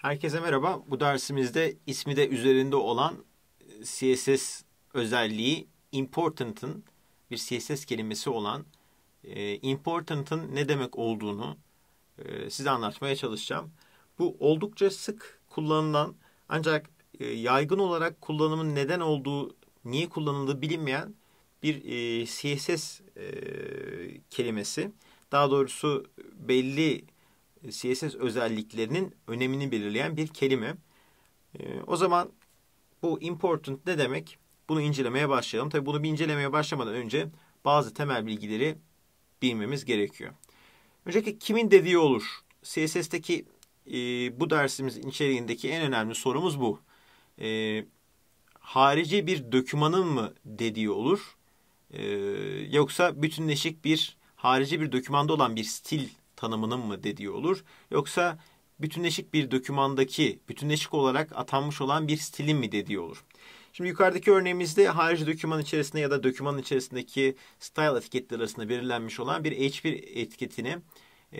Herkese merhaba. Bu dersimizde ismi de üzerinde olan e, CSS özelliği important'ın bir CSS kelimesi olan e, important'ın ne demek olduğunu e, size anlatmaya çalışacağım. Bu oldukça sık kullanılan ancak yaygın olarak kullanımın neden olduğu, niye kullanıldığı bilinmeyen bir CSS kelimesi. Daha doğrusu belli CSS özelliklerinin önemini belirleyen bir kelime. Ee, o zaman bu important ne demek? Bunu incelemeye başlayalım. Tabii bunu bir incelemeye başlamadan önce bazı temel bilgileri bilmemiz gerekiyor. Öncelikle kimin dediği olur? CSS'teki e, bu dersimizin içeriğindeki en önemli sorumuz bu. E, harici bir dokümanın mı dediği olur? E, yoksa bütünleşik bir harici bir dokümanda olan bir stil tanımının mı dediği olur. Yoksa bütünleşik bir dokümandaki bütünleşik olarak atanmış olan bir stilin mi dediği olur. Şimdi yukarıdaki örneğimizde harici doküman içerisinde ya da dokümanın içerisindeki style etiketleri arasında belirlenmiş olan bir H1 etiketine e,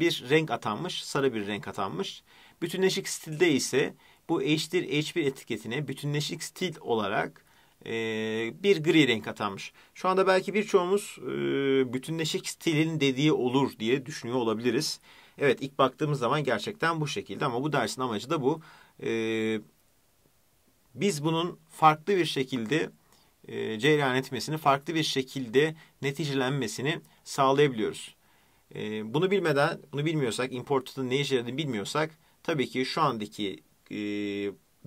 bir renk atanmış, sarı bir renk atanmış. Bütünleşik stilde ise bu H1 H1 etiketine bütünleşik stil olarak e, bir gri renk atanmış. Şu anda belki birçoğumuz e, bütünleşik stilin dediği olur diye düşünüyor olabiliriz. Evet ilk baktığımız zaman gerçekten bu şekilde ama bu dersin amacı da bu. E, biz bunun farklı bir şekilde e, cereyan etmesini, farklı bir şekilde neticelenmesini sağlayabiliyoruz. E, bunu bilmeden, bunu bilmiyorsak, importun ne işe yaradığını bilmiyorsak tabii ki şu andaki e,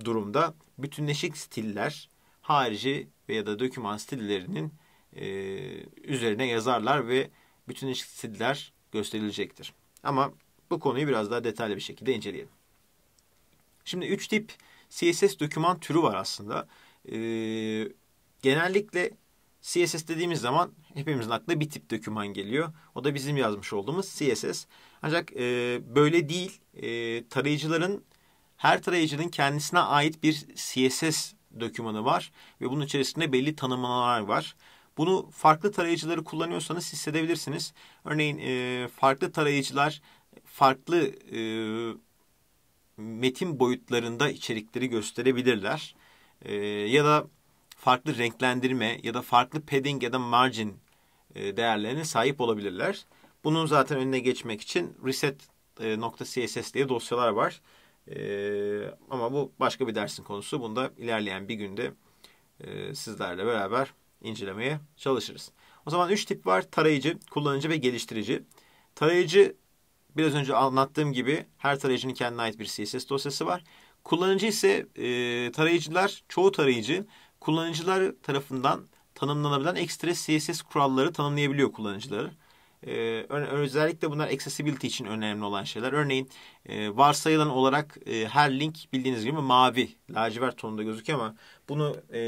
durumda bütünleşik stiller harici veya da döküman stillerinin e, üzerine yazarlar ve bütün stiller gösterilecektir. Ama bu konuyu biraz daha detaylı bir şekilde inceleyelim. Şimdi üç tip CSS döküman türü var aslında. E, genellikle CSS dediğimiz zaman hepimizin aklına bir tip döküman geliyor. O da bizim yazmış olduğumuz CSS. Ancak e, böyle değil. E, tarayıcıların her tarayıcının kendisine ait bir CSS dokümanı var ve bunun içerisinde belli tanımlamalar var. Bunu farklı tarayıcıları kullanıyorsanız hissedebilirsiniz. Örneğin e, farklı tarayıcılar farklı e, metin boyutlarında içerikleri gösterebilirler. E, ya da farklı renklendirme ya da farklı padding ya da margin e, değerlerine sahip olabilirler. Bunun zaten önüne geçmek için reset.css e, diye dosyalar var. Ee, ama bu başka bir dersin konusu. Bunu da ilerleyen bir günde e, sizlerle beraber incelemeye çalışırız. O zaman üç tip var. Tarayıcı, kullanıcı ve geliştirici. Tarayıcı biraz önce anlattığım gibi her tarayıcının kendine ait bir CSS dosyası var. Kullanıcı ise e, tarayıcılar, çoğu tarayıcı kullanıcılar tarafından tanımlanabilen ekstra CSS kuralları tanımlayabiliyor kullanıcıları e, özellikle bunlar accessibility için önemli olan şeyler. Örneğin e, varsayılan olarak e, her link bildiğiniz gibi mavi, lacivert tonunda gözüküyor ama bunu e, e,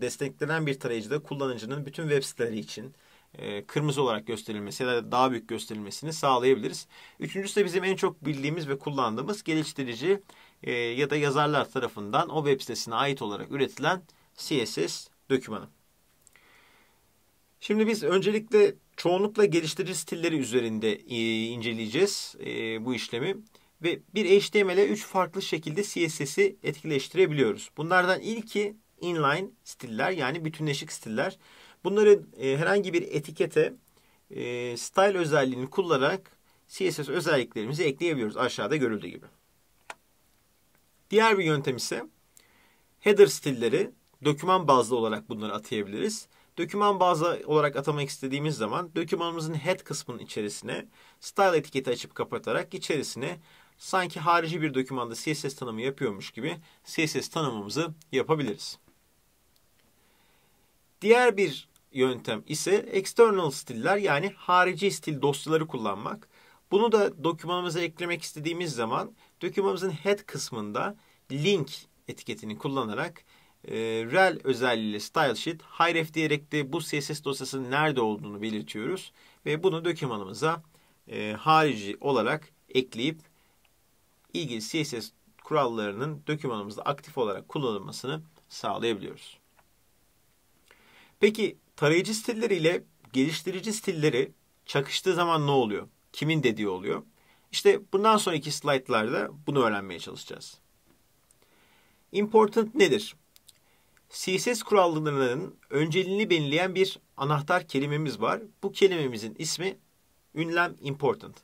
desteklenen bir tarayıcıda kullanıcının bütün web siteleri için e, kırmızı olarak gösterilmesi ya da daha büyük gösterilmesini sağlayabiliriz. Üçüncüsü de bizim en çok bildiğimiz ve kullandığımız geliştirici e, ya da yazarlar tarafından o web sitesine ait olarak üretilen CSS dokümanı. Şimdi biz öncelikle Çoğunlukla geliştirici stilleri üzerinde e, inceleyeceğiz e, bu işlemi. Ve bir HTML'e 3 farklı şekilde CSS'i etkileştirebiliyoruz. Bunlardan ilki inline stiller yani bütünleşik stiller. Bunları e, herhangi bir etikete style özelliğini kullanarak CSS özelliklerimizi ekleyebiliyoruz aşağıda görüldüğü gibi. Diğer bir yöntem ise header stilleri doküman bazlı olarak bunları atayabiliriz. Döküman bazı olarak atamak istediğimiz zaman dökümanımızın head kısmının içerisine style etiketi açıp kapatarak içerisine sanki harici bir dokümanda CSS tanımı yapıyormuş gibi CSS tanımımızı yapabiliriz. Diğer bir yöntem ise external stiller yani harici stil dosyaları kullanmak. Bunu da dokümanımıza eklemek istediğimiz zaman dokümanımızın head kısmında link etiketini kullanarak e, rel özelliğiyle stylesheet href diyerek de bu CSS dosyasının nerede olduğunu belirtiyoruz. Ve bunu dokümanımıza e, harici olarak ekleyip ilgili CSS kurallarının dokümanımızda aktif olarak kullanılmasını sağlayabiliyoruz. Peki tarayıcı stilleri ile geliştirici stilleri çakıştığı zaman ne oluyor? Kimin dediği oluyor? İşte bundan sonraki slaytlarda bunu öğrenmeye çalışacağız. Important nedir? CSS kurallarının önceliğini belirleyen bir anahtar kelimemiz var. Bu kelimemizin ismi ünlem important.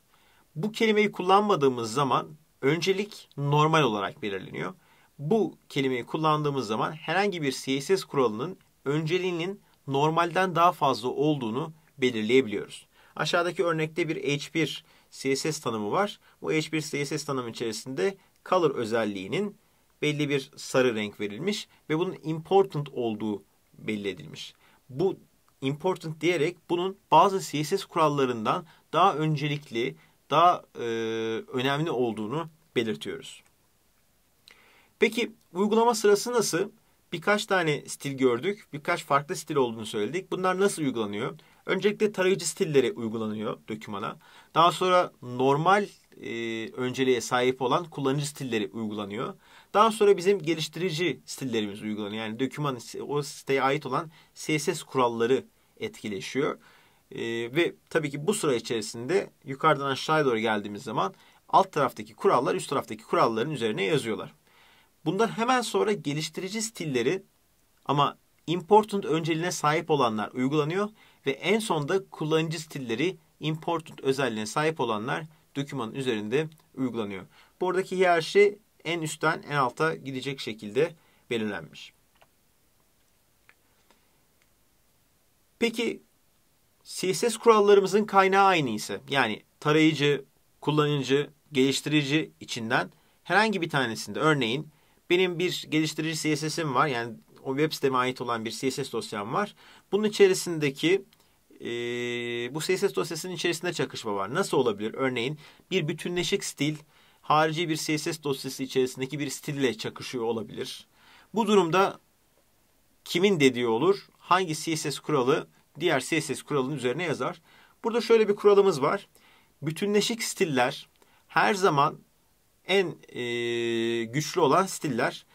Bu kelimeyi kullanmadığımız zaman öncelik normal olarak belirleniyor. Bu kelimeyi kullandığımız zaman herhangi bir CSS kuralının önceliğinin normalden daha fazla olduğunu belirleyebiliyoruz. Aşağıdaki örnekte bir H1 CSS tanımı var. Bu H1 CSS tanımı içerisinde color özelliğinin belli bir sarı renk verilmiş ve bunun important olduğu belli edilmiş. Bu important diyerek bunun bazı CSS kurallarından daha öncelikli, daha e, önemli olduğunu belirtiyoruz. Peki uygulama sırası nasıl? Birkaç tane stil gördük, birkaç farklı stil olduğunu söyledik. Bunlar nasıl uygulanıyor? Öncelikle tarayıcı stilleri uygulanıyor dokümana. Daha sonra normal e, önceliğe sahip olan kullanıcı stilleri uygulanıyor. Daha sonra bizim geliştirici stillerimiz uygulanıyor. Yani döküman o siteye ait olan CSS kuralları etkileşiyor. Ee, ve tabii ki bu sıra içerisinde yukarıdan aşağıya doğru geldiğimiz zaman alt taraftaki kurallar üst taraftaki kuralların üzerine yazıyorlar. Bundan hemen sonra geliştirici stilleri ama important önceliğine sahip olanlar uygulanıyor ve en sonda kullanıcı stilleri important özelliğine sahip olanlar dokümanın üzerinde uygulanıyor. Buradaki hiyerarşi en üstten en alta gidecek şekilde belirlenmiş. Peki CSS kurallarımızın kaynağı aynı ise yani tarayıcı, kullanıcı, geliştirici içinden herhangi bir tanesinde örneğin benim bir geliştirici CSS'im var yani o web siteme ait olan bir CSS dosyam var. Bunun içerisindeki e, bu CSS dosyasının içerisinde çakışma var. Nasıl olabilir? Örneğin bir bütünleşik stil harici bir CSS dosyası içerisindeki bir stil ile çakışıyor olabilir. Bu durumda kimin dediği olur? Hangi CSS kuralı diğer CSS kuralının üzerine yazar? Burada şöyle bir kuralımız var. Bütünleşik stiller her zaman en e, güçlü olan stiller.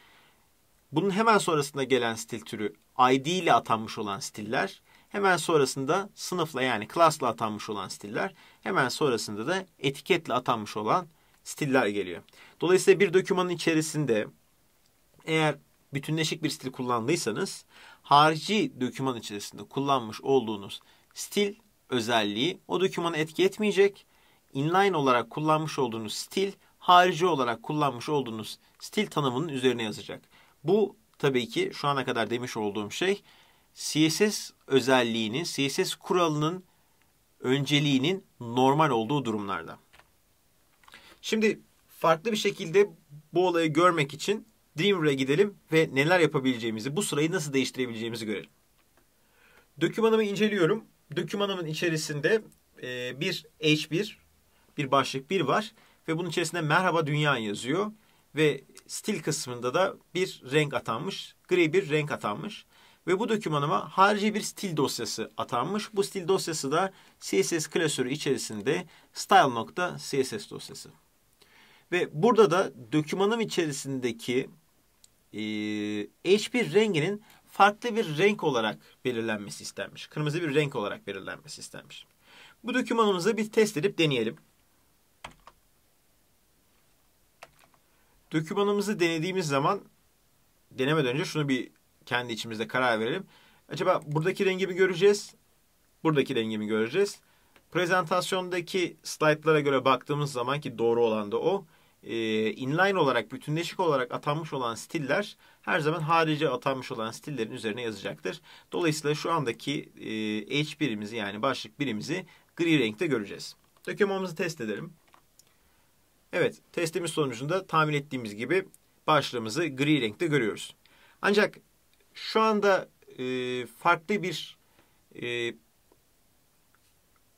Bunun hemen sonrasında gelen stil türü ID ile atanmış olan stiller. Hemen sonrasında sınıfla yani class'la atanmış olan stiller. Hemen sonrasında da etiketle atanmış olan stiller geliyor. Dolayısıyla bir dokümanın içerisinde eğer bütünleşik bir stil kullandıysanız harici doküman içerisinde kullanmış olduğunuz stil özelliği o dokümanı etki etmeyecek. Inline olarak kullanmış olduğunuz stil harici olarak kullanmış olduğunuz stil tanımının üzerine yazacak. Bu tabii ki şu ana kadar demiş olduğum şey CSS özelliğinin, CSS kuralının önceliğinin normal olduğu durumlarda. Şimdi farklı bir şekilde bu olayı görmek için Dreamweaver'a gidelim ve neler yapabileceğimizi, bu sırayı nasıl değiştirebileceğimizi görelim. Dökümanımı inceliyorum. Dökümanımın içerisinde e, bir H1, bir başlık 1 var ve bunun içerisinde merhaba dünya yazıyor ve stil kısmında da bir renk atanmış, gri bir renk atanmış ve bu dokümanıma harici bir stil dosyası atanmış. Bu stil dosyası da CSS klasörü içerisinde style.css dosyası. Ve burada da dökümanın içerisindeki e, eş bir renginin farklı bir renk olarak belirlenmesi istenmiş. Kırmızı bir renk olarak belirlenmesi istenmiş. Bu dokümanımızı bir test edip deneyelim. Dokümanımızı denediğimiz zaman denemeden önce şunu bir kendi içimizde karar verelim. Acaba buradaki rengi mi göreceğiz? Buradaki rengi mi göreceğiz? Prezentasyondaki slaytlara göre baktığımız zaman ki doğru olan da o e, inline olarak, bütünleşik olarak atanmış olan stiller her zaman harici atanmış olan stillerin üzerine yazacaktır. Dolayısıyla şu andaki e, H birimizi yani başlık birimizi gri renkte göreceğiz. Dokümamızı test edelim. Evet, testimiz sonucunda tahmin ettiğimiz gibi başlığımızı gri renkte görüyoruz. Ancak şu anda e, farklı bir e,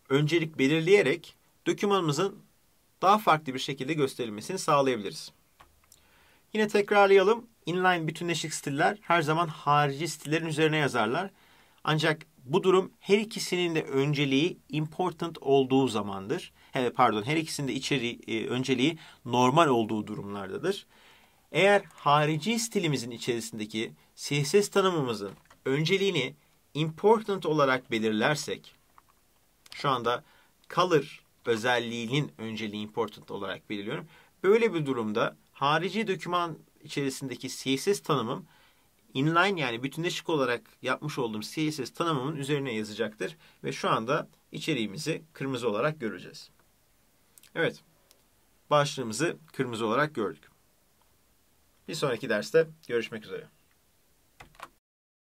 öncelik belirleyerek dökümanımızın daha farklı bir şekilde gösterilmesini sağlayabiliriz. Yine tekrarlayalım. Inline bütünleşik stiller her zaman harici stillerin üzerine yazarlar. Ancak bu durum her ikisinin de önceliği important olduğu zamandır. Evet pardon her ikisinin de içeriği, e, önceliği normal olduğu durumlardadır. Eğer harici stilimizin içerisindeki CSS tanımımızın önceliğini important olarak belirlersek şu anda color özelliğinin önceliği important olarak belirliyorum. Böyle bir durumda harici doküman içerisindeki CSS tanımım inline yani bütünleşik olarak yapmış olduğum CSS tanımımın üzerine yazacaktır. Ve şu anda içeriğimizi kırmızı olarak göreceğiz. Evet, başlığımızı kırmızı olarak gördük. Bir sonraki derste görüşmek üzere.